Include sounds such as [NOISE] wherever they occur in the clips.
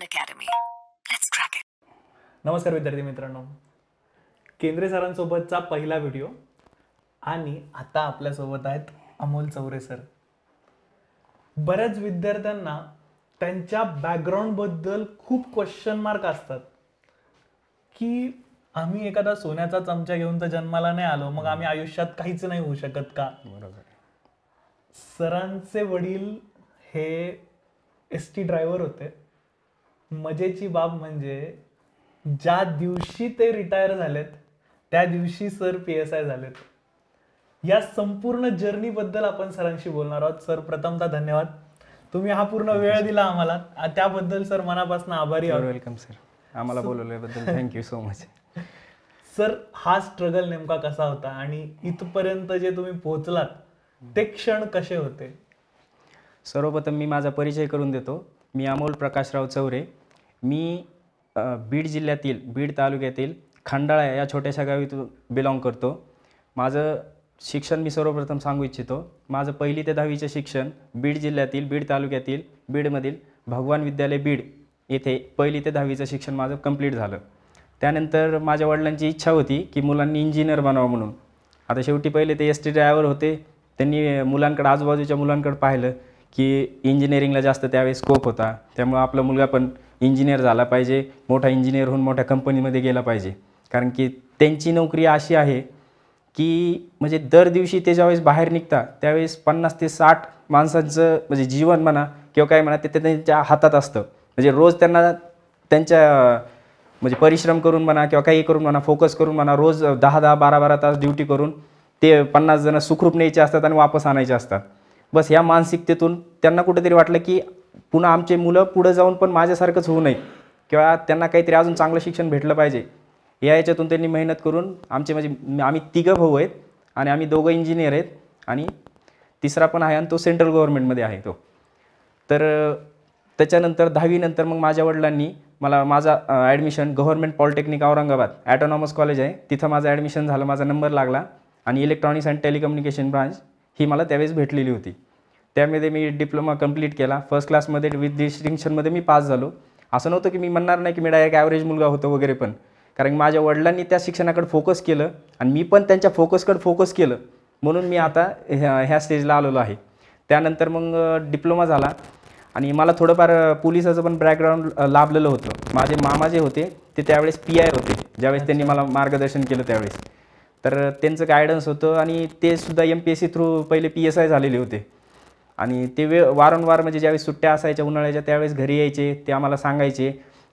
Khan academy नमस्कार विद्यार्थी मित्रांनो केंद्रे सरांसोबतचा पहिला व्हिडिओ आणि आता आपल्यासोबत आहेत अमोल चौरे सर बऱ्याच विद्यार्थ्यांना त्यांच्या बॅकग्राऊंडबद्दल खूप क्वेश्चन मार्क असतात की आम्ही एखादा सोन्याचा चमचा घेऊन तर जन्माला नाही आलो मग आम्ही आयुष्यात काहीच नाही होऊ शकत का सरांचे वडील हे एस टी ड्रायव्हर होते मजेची बाब म्हणजे ज्या दिवशी ते रिटायर झालेत त्या दिवशी सर पी एस आय झालेत या संपूर्ण जर्नीबद्दल आपण सरांशी बोलणार आहोत सर प्रथमता धन्यवाद तुम्ही हा पूर्ण वेळ दिला आम्हाला त्याबद्दल सर मनापासून आभारी आहोत वेलकम सर आम्हाला बोलवल्याबद्दल थँक्यू सो मच सर हा स्ट्रगल नेमका कसा होता आणि इथपर्यंत जे तुम्ही पोहोचलात ते क्षण कसे होते सर्वप्रथम मी माझा परिचय करून देतो मी अमोल प्रकाशराव चौरे मी बीड जिल्ह्यातील बीड तालुक्यातील खंडाळा या छोट्याशा गावीतून बिलॉंग करतो माझं शिक्षण मी सर्वप्रथम सांगू इच्छितो माझं पहिली ते दहावीचं शिक्षण बीड जिल्ह्यातील बीड तालुक्यातील बीडमधील भगवान विद्यालय बीड येथे पहिली ते दहावीचं शिक्षण माझं कंप्लीट झालं त्यानंतर माझ्या वडिलांची इच्छा होती की मुलांनी इंजिनियर बनावं म्हणून आता शेवटी पहिले ते एस टी ड्रायव्हर होते त्यांनी मुलांकडे आजूबाजूच्या मुलांकडे पाहिलं की इंजिनिअरिंगला जास्त त्यावेळेस स्कोप होता त्यामुळं आपला मुलगा पण इंजिनियर झाला पाहिजे मोठा इंजिनियर होऊन मोठ्या कंपनीमध्ये गेला पाहिजे कारण की त्यांची नोकरी अशी आहे की म्हणजे दर दिवशी ते ज्यावेळेस बाहेर निघतात त्यावेळेस पन्नास ते साठ माणसांचं म्हणजे जीवन म्हणा किंवा काय म्हणा ते त्यांच्या हातात असतं म्हणजे रोज त्यांना त्यांच्या म्हणजे परिश्रम करून म्हणा किंवा काही करून म्हणा फोकस करून म्हणा रोज दहा दहा बारा बारा तास ड्युटी करून ते पन्नास जण सुखरूप न्यायचे असतात आणि वापस आणायचे असतात बस ह्या मानसिकतेतून त्यांना कुठेतरी वाटलं की पुन्हा आमचे मुलं पुढं जाऊन पण माझ्यासारखंच होऊ नये किंवा त्यांना काहीतरी अजून चांगलं शिक्षण भेटलं पाहिजे या याच्यातून त्यांनी मेहनत करून आमचे म्हणजे आम्ही तिघं भाऊ आहेत आणि आम्ही दोघं इंजिनियर आहेत आणि तिसरा पण आहे आणि तो सेंट्रल गव्हर्नमेंटमध्ये आहे तो तर त्याच्यानंतर दहावीनंतर मग माझ्या वडिलांनी मला माझा admission government polytechnic Aurangabad autonomous college आहे तिथं माझं ॲडमिशन झालं माझा नंबर लागला आणि इलेक्ट्रॉनिक्स अँड टेलिकम्युनिकेशन ब्रांच ही मला त्यावेळेस भेटलेली होती त्यामध्ये मी डिप्लोमा कंप्लीट केला फर्स्ट क्लासमध्ये विथ डिस्टिंक्शनमध्ये मी पास झालो असं नव्हतं की मी म्हणणार नाही की मी डायरेक्ट ॲव्हरेज मुलगा होतो वगैरे पण कारण माझ्या वडिलांनी त्या शिक्षणाकडे फोकस केलं आणि मी पण त्यांच्या फोकसकडे फोकस केलं म्हणून मी आता ह्या ह्या स्टेजला आलेलो आहे त्यानंतर मग डिप्लोमा झाला आणि मला थोडंफार पोलिसाचं पण बॅकग्राऊंड लाभलेलं होतं माझे मामा जे होते ते त्यावेळेस पी आय होते ज्यावेळेस त्यांनी मला मार्गदर्शन केलं त्यावेळेस तर त्यांचं गायडन्स होतं आणि ते सुद्धा M P S C through पहिले पी एस आय झालेले होते आणि ते वे वारंवार म्हणजे ज्यावेळेस सुट्ट्या असायच्या उन्हाळ्याच्या त्यावेळेस घरी यायचे ते आम्हाला सांगायचे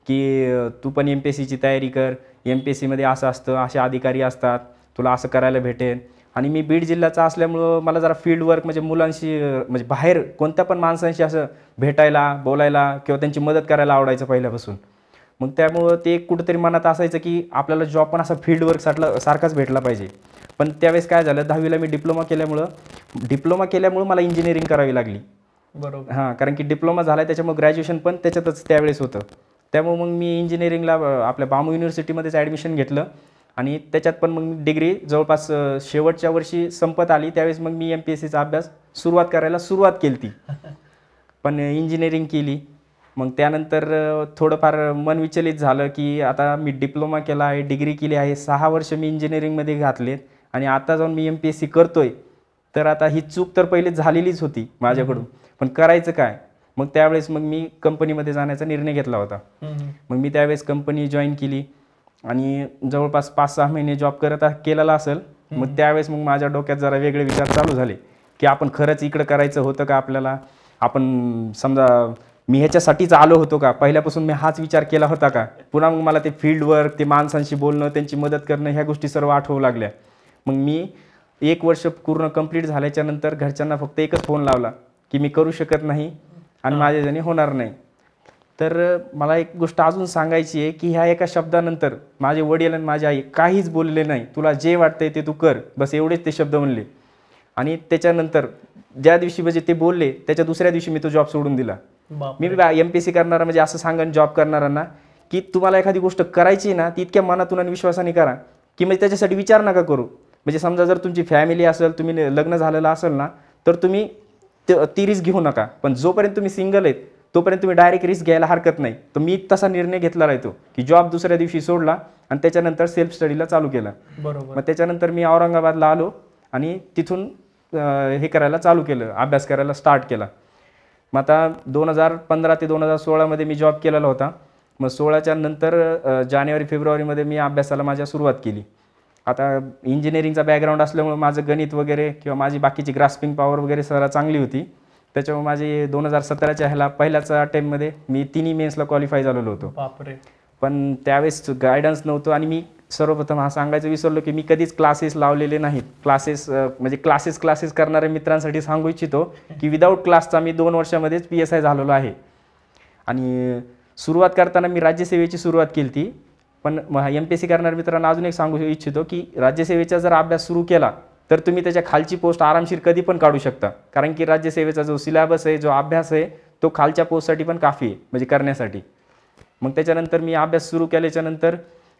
की तू पण एम पी एस सीची तयारी कर एम पी एस सीमध्ये असं असतं असे अधिकारी असतात तुला असं करायला भेटेल आणि मी बीड जिल्ह्याचा असल्यामुळं मला जरा फील्ड वर्क म्हणजे मुलांशी म्हणजे बाहेर कोणत्या पण माणसांशी असं भेटायला बोलायला किंवा त्यांची मदत करायला आवडायचं पहिल्यापासून मग त्यामुळं ते कुठंतरी मनात असायचं की आपल्याला जॉब पण असा फील्डवर्क साठला सारखाच भेटला पाहिजे पण त्यावेळेस काय झालं दहावीला मी डिप्लोमा केल्यामुळं डिप्लोमा केल्यामुळं मला इंजिनिअरिंग करावी लागली बरोबर हां कारण की डिप्लोमा झाला त्याच्यामुळे ग्रॅज्युएशन पण त्याच्यातच त्यावेळेस होतं त्यामुळे मग मी इंजिनिअरिंगला आपल्या बामू युनिव्हर्सिटीमध्येच ॲडमिशन घेतलं आणि त्याच्यात पण मग डिग्री जवळपास शेवटच्या वर्षी संपत आली त्यावेळेस मग मी एम पी एस सीचा अभ्यास सुरुवात करायला सुरुवात [LAUGHS] केली ती पण इंजिनिअरिंग केली मग त्यानंतर थोडंफार मन विचलित झालं की आता मी डिप्लोमा केला आहे डिग्री केली आहे सहा वर्ष मी इंजिनिअरिंगमध्ये घातलेत आणि आता जाऊन मी एम पी एस सी करतोय तर आता ही चूक तर पहिले झालेलीच होती माझ्याकडून पण करायचं काय मग त्यावेळेस मग मी कंपनीमध्ये जाण्याचा निर्णय घेतला होता मग मी त्यावेळेस कंपनी जॉईन केली आणि जवळपास पाच सहा महिने जॉब करत केलेला असेल मग त्यावेळेस मग माझ्या डोक्यात जरा वेगळे विचार चालू झाले की आपण खरंच इकडं करायचं होतं का आपल्याला आपण समजा मी ह्याच्यासाठीच आलो होतो का पहिल्यापासून मी हाच विचार केला होता का पुन्हा मग मला ते फील्डवर ते माणसांशी बोलणं त्यांची मदत करणं ह्या गोष्टी सर्व आठवू लागल्या मग मी एक वर्ष पूर्ण कंप्लीट झाल्याच्यानंतर घरच्यांना फक्त एकच फोन लावला की मी करू शकत नाही आणि माझ्याजणी होणार नाही तर मला एक गोष्ट अजून सांगायची आहे की ह्या एका शब्दानंतर माझे वडील आणि माझी आई काहीच बोलले नाही तुला जे वाटतंय ते तू कर बस एवढेच ते शब्द म्हणले आणि त्याच्यानंतर ज्या दिवशी म्हणजे ते बोलले त्याच्या दुसऱ्या दिवशी मी तो जॉब सोडून दिला मी एम पी सी करणारा म्हणजे असं सांगा जॉब करणाऱ्यांना की तुम्हाला एखादी गोष्ट करायची ना ती इतक्या मनातून आणि विश्वासाने करा की म्हणजे त्याच्यासाठी विचार नका करू म्हणजे समजा जर तुमची फॅमिली असेल तुम्ही लग्न झालेलं असेल ना तर तुम्ही ती रिस्क घेऊ नका पण जोपर्यंत तुम्ही सिंगल आहेत तोपर्यंत तुम्ही डायरेक्ट रिस्क घ्यायला हरकत नाही तर मी तसा निर्णय घेतला राहतो की जॉब दुसऱ्या दिवशी सोडला आणि त्याच्यानंतर सेल्फ स्टडीला चालू केला बरोबर मग त्याच्यानंतर मी औरंगाबादला आलो आणि तिथून हे करायला चालू केलं अभ्यास करायला स्टार्ट केला मग आता दोन हजार पंधरा ते दोन हजार सोळामध्ये मी जॉब केलेला होता मग सोळाच्या नंतर जानेवारी फेब्रुवारीमध्ये मी अभ्यासाला माझ्या सुरुवात केली आता इंजिनिअरिंगचा बॅकग्राऊंड असल्यामुळे माझं गणित वगैरे किंवा माझी बाकीची ग्रास्पिंग पॉवर वगैरे सर चांगली होती त्याच्यामुळे माझी दोन हजार सतराच्या ह्याला पहिल्याच टेममध्ये मी तिन्ही मेन्सला क्वालिफाय झालेलो होतो पण त्यावेळेस गायडन्स नव्हतं आणि मी सर्वप्रथम हा सांगायचं विसरलो की मी कधीच क्लासेस लावलेले नाहीत क्लासेस म्हणजे क्लासेस क्लासेस करणाऱ्या मित्रांसाठी सांगू इच्छितो की विदाऊट क्लासचा मी दोन वर्षामध्येच पी एस आय झालेलो आहे आणि सुरुवात करताना मी राज्यसेवेची सुरुवात केली ती पण एम पी एस सी करणाऱ्या मित्रांना अजून एक सांगू इच्छितो की राज्यसेवेचा जर अभ्यास सुरू केला तर तुम्ही त्याच्या खालची पोस्ट आरामशीर कधी पण काढू शकता कारण की राज्यसेवेचा जो सिलेबस आहे जो अभ्यास आहे तो खालच्या पोस्टसाठी पण काफी आहे म्हणजे करण्यासाठी मग त्याच्यानंतर मी अभ्यास सुरू केल्याच्यानंतर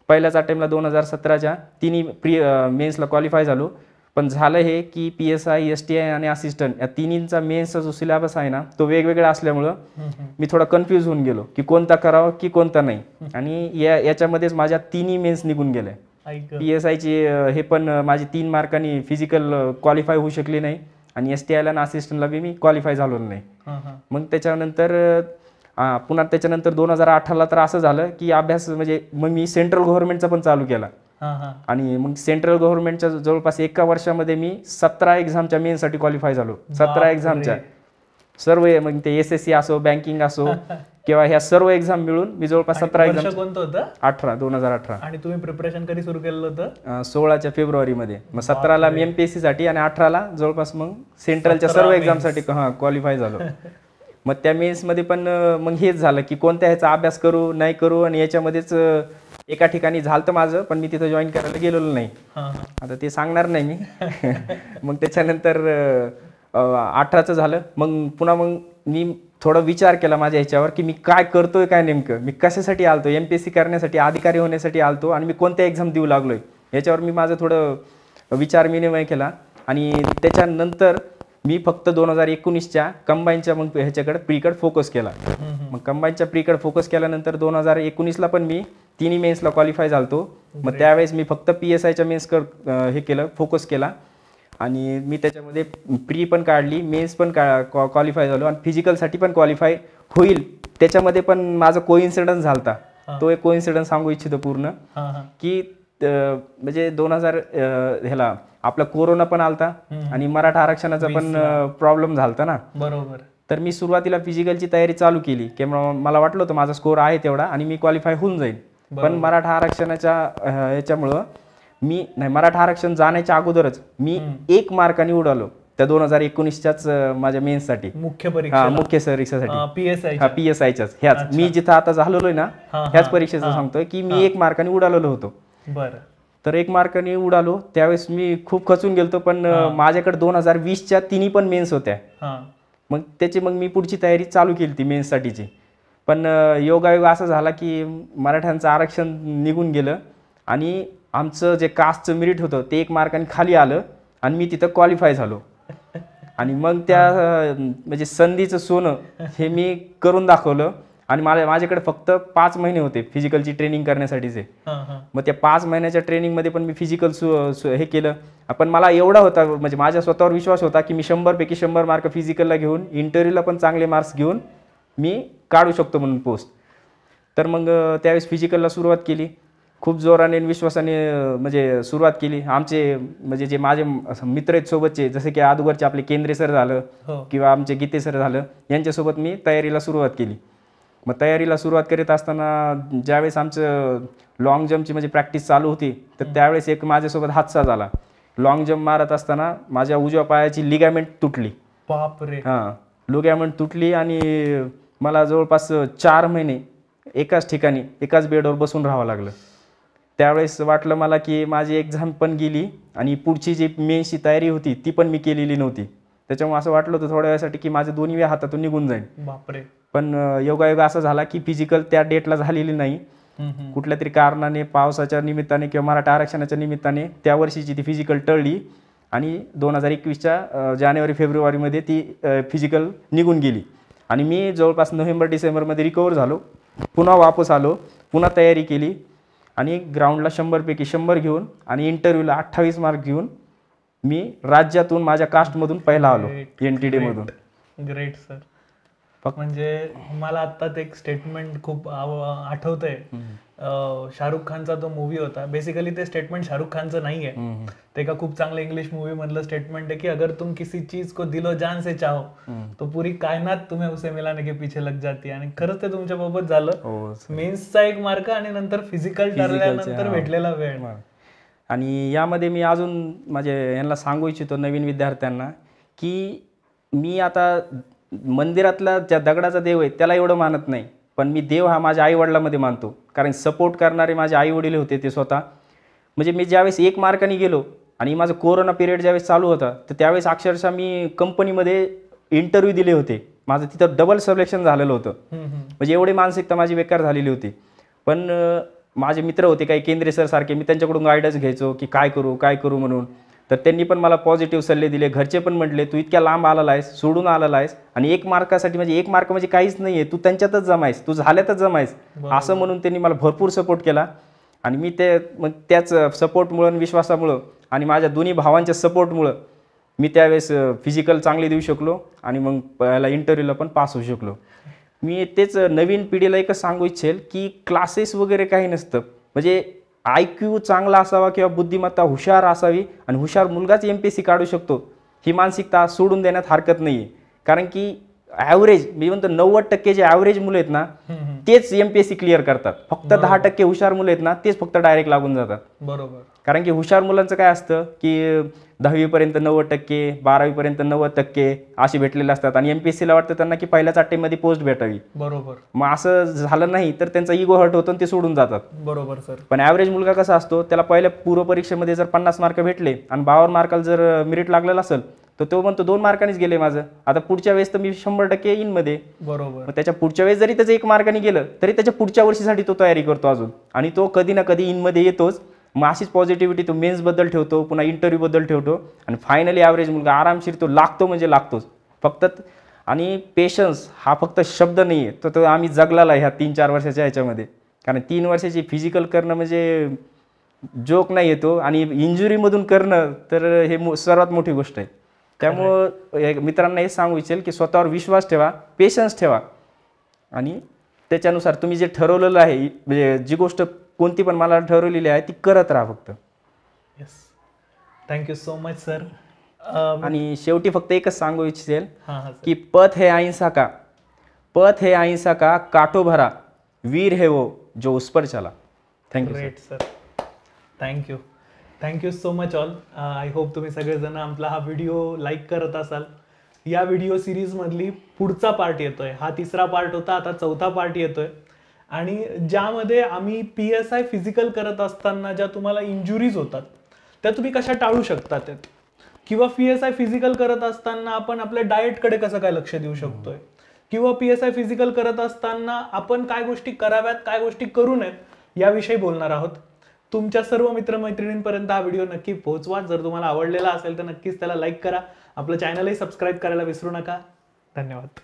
पहिल्याच अटेम्प्टला दोन हजार सतराच्या तिन्ही प्री मेन्सला क्वालिफाय झालो पण झालं हे की P S I S T I आणि असिस्टंट या तिन्हींचा मेन्सचा जो सिलेबस आहे ना तो वेगवेगळा असल्यामुळं मी थोडा कन्फ्यूज होऊन गेलो की कोणता करावा की कोणता नाही आणि या याच्यामध्येच माझ्या तिन्ही मेन्स निघून गेले पी एस आयचे हे पण माझे तीन मार्कांनी फिजिकल क्वालिफाय होऊ शकली नाही आणि एस टी आयला आणि असिस्टंटला बी मी क्वालिफाय झालो नाही मग त्याच्यानंतर पुन्हा त्याच्यानंतर दोन हजार अठराला तर असं झालं की अभ्यास म्हणजे मग मी सेंट्रल गव्हर्नमेंटचा पण चालू केला आणि मग सेंट्रल गव्हर्नमेंटच्या जवळपास एका वर्षामध्ये मी सतरा एक्झामच्या साठी क्वालिफाय झालो सतरा एक्झामच्या सर्व मग ते एस असो बँकिंग असो [LAUGHS] किंवा ह्या सर्व एक्झाम मिळून मी जवळपास सतरा एक्झाम होतं अठरा दोन हजार अठरा आणि तुम्ही प्रिपरेशन कधी सुरू केलं होतं सोळाच्या मध्ये मग सतराला मी एमपीएससी साठी आणि अठराला जवळपास मग सेंट्रलच्या सर्व एक्झामसाठी क्वालिफाय झालो [LAUGHS] मग त्या मेन्समध्ये पण मग हेच झालं की कोणत्या ह्याचा अभ्यास करू नाही करू आणि याच्यामध्येच एका ठिकाणी झालं तर माझं पण मी तिथं जॉईन करायला गेलेलो नाही आता ते सांगणार नाही मी [LAUGHS] मग त्याच्यानंतर अठराचं झालं मग पुन्हा मग मी थोडा विचार केला माझ्या ह्याच्यावर की मी काय करतोय काय नेमकं मी कशासाठी आलतो एम पी एस सी करण्यासाठी अधिकारी होण्यासाठी आलतो आणि मी कोणत्या एक्झाम देऊ लागलोय याच्यावर मी माझं थोडं विचार विनिमय केला आणि त्याच्यानंतर मी फक्त दोन हजार एकोणीसच्या कंबाईनच्या मग ह्याच्याकडे प्रीकड फोकस केला मग कंबाईनच्या प्रीकड फोकस केल्यानंतर दोन हजार एकोणीसला पण मी तिन्ही मेन्सला क्वालिफाय झालतो मग त्यावेळेस मी फक्त पी एस आयच्या मेन्स कर हे केलं फोकस केला आणि मी त्याच्यामध्ये प्री पण काढली मेन्स पण का क्वालिफाय झालो आणि फिजिकलसाठी पण क्वालिफाय होईल त्याच्यामध्ये पण माझा कोइन्सिडन्स झाला तो एक कोइन्सिडन्स सांगू इच्छितो पूर्ण की म्हणजे दोन हजार ह्याला आपला कोरोना पण आलता आणि मराठा आरक्षणाचा पण प्रॉब्लेम झालता ना बरोबर तर मी सुरुवातीला फिजिकलची तयारी चालू केली की मला वाटलं होतं माझा स्कोर आहे तेवढा आणि मी क्वालिफाय होऊन जाईल पण मराठा आरक्षणाच्या याच्यामुळं मी नाही मराठा आरक्षण जाण्याच्या अगोदरच मी एक मार्काने उडालो त्या दोन हजार एकोणीसच्याच माझ्या मेन्ससाठी मुख्य परीक्षा मुख्य परीक्षेसाठी पीएसआय पीएसआयच्याच ह्याच मी जिथं आता झालेलोय ना ह्याच परीक्षेचं सांगतोय की मी एक मार्काने उडालेलो होतो बरं तर एक मार्काने उडालो त्यावेळेस मी खूप खचून गेलतो पण माझ्याकडे दोन हजार वीसच्या तिन्ही पण मेन्स होत्या मग त्याची मग मी पुढची तयारी चालू केली ती मेन्ससाठीची पण योगायोग असा झाला की मराठ्यांचं आरक्षण निघून गेलं आणि आमचं जे कास्टचं मिरिट होतं ते एक मार्काने खाली आलं आणि मी तिथं क्वालिफाय झालो आणि मग त्या म्हणजे संधीचं सोनं हे मी करून दाखवलं आणि मला माझ्याकडे फक्त पाच महिने होते फिजिकलची ट्रेनिंग करण्यासाठीचे मग त्या पाच महिन्याच्या ट्रेनिंगमध्ये पण मी फिजिकल हे केलं पण मला एवढा होता म्हणजे माझ्या स्वतःवर विश्वास होता की मी शंभरपैकी शंभर मार्क फिजिकलला घेऊन इंटरव्ह्यूला पण चांगले मार्क्स घेऊन मी काढू शकतो म्हणून पोस्ट तर मग त्यावेळेस फिजिकलला सुरुवात केली खूप जोराने विश्वासाने म्हणजे सुरुवात केली आमचे म्हणजे जे माझे मित्र आहेत सोबतचे जसे की आदुगरचे आपले केंद्रे सर झालं हो. किंवा आमचे गीते सर झालं यांच्यासोबत मी तयारीला सुरुवात केली मग तयारीला सुरुवात करीत असताना ज्यावेळेस आमचं लाँग जम्पची म्हणजे प्रॅक्टिस चालू होती तर त्यावेळेस एक माझ्यासोबत हादसा झाला लाँग जम्प मारत असताना माझ्या उजव्या पायाची लिगॅमेंट तुटली बापरे हां लिगॅमेंट तुटली आणि मला जवळपास चार महिने एकाच ठिकाणी एकाच बेडवर बसून राहावं लागलं त्यावेळेस वाटलं मला की माझी एक्झाम पण गेली आणि पुढची जी मेनची तयारी होती ती पण मी केलेली नव्हती त्याच्यामुळे असं वाटलं होतं थोड्या वेळासाठी की माझ्या दोन्ही हातातून निघून जाईल बापरे पण योगायोग असा झाला की फिजिकल त्या डेटला झालेली नाही कुठल्या तरी कारणाने पावसाच्या निमित्ताने किंवा मराठा आरक्षणाच्या निमित्ताने त्या वर्षीची ती फिजिकल टळली आणि दोन हजार एकवीसच्या जानेवारी फेब्रुवारीमध्ये ती फिजिकल निघून गेली आणि मी जवळपास नोव्हेंबर डिसेंबरमध्ये रिकवर झालो पुन्हा वापस आलो पुन्हा तयारी केली आणि ग्राउंडला शंभरपैकी शंभर घेऊन आणि इंटरव्ह्यूला अठ्ठावीस मार्क घेऊन मी राज्यातून माझ्या कास्टमधून पहिला आलो एन टी डीमधून ग्रेट सर म्हणजे मला आता ते एक स्टेटमेंट खूप आठवत आहे शाहरुख खानचा जो मूवी होता बेसिकली ते स्टेटमेंट शाहरुख खानचं नाही आहे ते का खूप चांगलं इंग्लिश मूवी मधलं स्टेटमेंट आहे की अगर तुम किसी चीज को दिलो जान से चाहो तो पुरी कायनात तुम्ही उसे मिलाने के पीछे लग जाती आणि खरंच ते तुमच्या बाबत झालं मेन्सचा हो, एक मार्क आणि नंतर फिजिकल ठरल्यानंतर भेटलेला वेळ आणि यामध्ये मी अजून माझे म्हणजे यांना सांगू इच्छितो नवीन विद्यार्थ्यांना की मी आता मंदिरातला ज्या दगडाचा देव आहे त्याला एवढं मानत नाही पण मी देव हा माझ्या आईवडिलामध्ये मानतो कारण सपोर्ट करणारे माझे आईवडील होते ते स्वतः म्हणजे मी ज्यावेळेस एक मार्काने गेलो आणि माझं कोरोना पिरियड ज्यावेळेस चालू होता तर त्यावेळेस अक्षरशः मी कंपनीमध्ये इंटरव्ह्यू दिले होते माझं तिथं डबल सिलेक्शन झालेलं होतं म्हणजे एवढी मानसिकता माझी बेकार झालेली होती पण माझे मित्र होते काही केंद्रे सरसारखे सारखे मी त्यांच्याकडून गायडन्स घ्यायचो की काय करू काय करू म्हणून तर त्यांनी पण मला पॉझिटिव्ह सल्ले दिले घरचे पण म्हटले तू इतक्या लांब आलेला आहेस सोडून आलेला आहेस आणि एक मार्कासाठी म्हणजे एक मार्क म्हणजे काहीच नाही आहे तू त्यांच्यातच जमायस तू झाल्यातच जमायस असं म्हणून त्यांनी मला भरपूर सपोर्ट केला आणि मी ते मग त्याच सपोर्टमुळं आणि विश्वासामुळं आणि माझ्या दोन्ही भावांच्या सपोर्टमुळं मी त्यावेळेस फिजिकल चांगले देऊ शकलो आणि मग पहिला इंटरव्ह्यूला पण पास होऊ शकलो मी तेच नवीन पिढीला एकच सांगू इच्छेल की क्लासेस वगैरे काही नसतं म्हणजे आय क्यू चांगला असावा किंवा बुद्धिमत्ता हुशार असावी आणि हुशार मुलगाच एम पी सी काढू शकतो ही मानसिकता सोडून देण्यात हरकत नाही आहे कारण की ॲव्हरेज मी म्हणतो नव्वद टक्के जे ॲव्हरेज मुलं आहेत ना तेच M P S C clear करतात फक्त दहा टक्के हुशार मुलं आहेत ना तेच फक्त डायरेक्ट लागून जातात बरोबर कारण की हुशार मुलांचं काय असतं की दहावीपर्यंत नव्वद टक्के बारावीपर्यंत नव्वद टक्के असे भेटलेले असतात आणि एम पी एस वाटतं त्यांना की पहिल्याच अट्टेमध्ये पोस्ट भेटावी बरोबर मग असं झालं नाही तर त्यांचा इगो हर्ट होतो ते सोडून जातात बरोबर सर पण ॲव्हरेज मुलगा कसा असतो त्याला पहिल्या पूर्व परीक्षेमध्ये जर पन्नास मार्क भेटले आणि बावन्न मार्काला जर मेरिट लागलेलं असेल तर तो म्हणतो दोन मार्कानेच गेले माझं आता पुढच्या वेळेस तर मी शंभर टक्के येईन मध्ये बरोबर त्याच्या पुढच्या वेळेस जरी त्याचं एक मार्काने गेलं तरी त्याच्या पुढच्या वर्षीसाठी तो तयारी करतो अजून आणि तो कधी ना कधी इनमध्ये येतोच मग अशीच पॉझिटिव्हिटी तो मेन्सबद्दल ठेवतो पुन्हा बद्दल ठेवतो आणि फायनली ॲव्हरेज मुलगा आरामशीर तो लागतो म्हणजे लागतोच फक्त आणि पेशन्स हा फक्त शब्द नाही आहे तो आम्ही जगलाला ह्या तीन चार वर्षाच्या ह्याच्यामध्ये कारण तीन वर्षाची फिजिकल करणं म्हणजे जोक नाही येतो आणि इंजुरीमधून करणं तर हे मो सर्वात मोठी गोष्ट आहे त्यामुळं मित्रांना हे सांगू इच्छेल की स्वतःवर विश्वास ठेवा पेशन्स ठेवा आणि त्याच्यानुसार तुम्ही जे ठरवलेलं आहे म्हणजे जी गोष्ट कोणती पण मला ठरवलेली आहे ती करत राहा फक्त yes thank you so much sir आणि शेवटी फक्त एकच सांगू इच्छेल की पथ हे अहिंसा का पथ हे अहिंसा का काटो भरा वीर हे वो जो उस्पर चला thank you sir thank you thank you so much all I hope तुम्ही सगळेजण आपला हा व्हिडिओ लाईक करत असाल या व्हिडिओ सिरीजमधली पुढचा पार्ट येतोय हा तिसरा पार्ट होता आता चौथा पार्ट येतोय आणि ज्यामध्ये आम्ही पी एस आय फिजिकल करत असताना ज्या तुम्हाला इंजुरीज होतात त्या तुम्ही कशा टाळू शकतात किंवा पी एस आय फिजिकल करत असताना आपण आपल्या डाएटकडे कसं काय लक्ष देऊ शकतोय किंवा पी एस आय फिजिकल करत असताना आपण काय गोष्टी कराव्यात काय गोष्टी करू नयेत याविषयी बोलणार आहोत तुमच्या सर्व मित्रमैत्रिणींपर्यंत हा व्हिडिओ नक्की पोहोचवा जर तुम्हाला आवडलेला असेल तर नक्कीच त्याला लाईक करा आपलं चॅनलही सबस्क्राईब करायला विसरू नका धन्यवाद